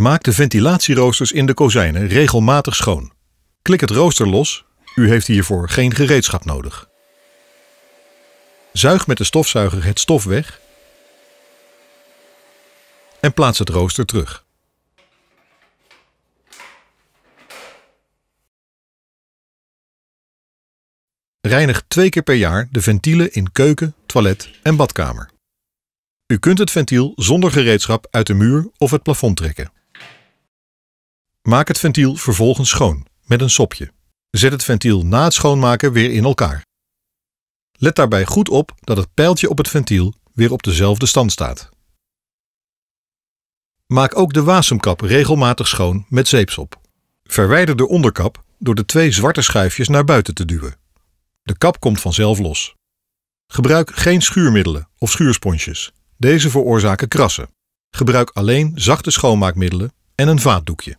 Maak de ventilatieroosters in de kozijnen regelmatig schoon. Klik het rooster los, u heeft hiervoor geen gereedschap nodig. Zuig met de stofzuiger het stof weg en plaats het rooster terug. Reinig twee keer per jaar de ventielen in keuken, toilet en badkamer. U kunt het ventiel zonder gereedschap uit de muur of het plafond trekken. Maak het ventiel vervolgens schoon met een sopje. Zet het ventiel na het schoonmaken weer in elkaar. Let daarbij goed op dat het pijltje op het ventiel weer op dezelfde stand staat. Maak ook de wasemkap regelmatig schoon met zeepsop. Verwijder de onderkap door de twee zwarte schuifjes naar buiten te duwen. De kap komt vanzelf los. Gebruik geen schuurmiddelen of schuursponsjes. Deze veroorzaken krassen. Gebruik alleen zachte schoonmaakmiddelen en een vaatdoekje.